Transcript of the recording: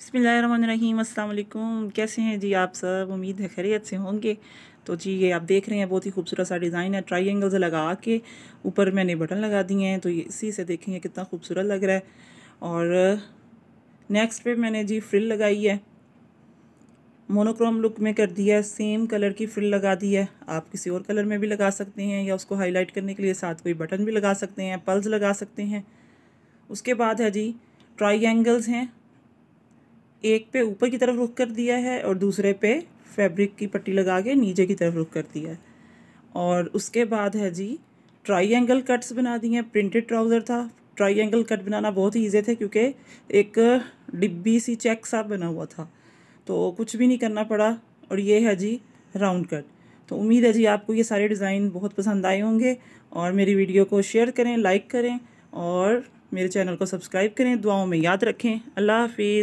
बसमीम अल्लाम कैसे हैं जी आप सब उम्मीद है खैरियत से होंगे तो जी ये आप देख रहे हैं बहुत ही खूबसूरत सा डिज़ाइन है ट्राई एंगल्स लगा के ऊपर मैंने बटन लगा दिए हैं तो इसी से देखेंगे कितना खूबसूरत लग रहा है और नेक्स्ट पे मैंने जी फ्रिल लगाई है मोनोक्रोम लुक में कर दिया है सेम कलर की फ्रिल लगा दी है आप किसी और कलर में भी लगा सकते हैं या उसको हाईलाइट करने के लिए साथ कोई बटन भी लगा सकते हैं पल्स लगा सकते हैं उसके बाद है जी ट्राई एंगल्स हैं एक पे ऊपर की तरफ रुख कर दिया है और दूसरे पे फैब्रिक की पट्टी लगा के नीचे की तरफ रुख कर दिया है और उसके बाद है जी ट्राइंगल कट्स बना दिए हैं प्रिंटेड ट्राउज़र था ट्राइंगल कट बनाना बहुत ही ईजी थे क्योंकि एक डिब्बी सी चेक सा बना हुआ था तो कुछ भी नहीं करना पड़ा और ये है जी राउंड कट तो उम्मीद है जी आपको ये सारे डिज़ाइन बहुत पसंद आए होंगे और मेरी वीडियो को शेयर करें लाइक करें और मेरे चैनल को सब्सक्राइब करें दुआओं में याद रखें अल्लाह हाफिज़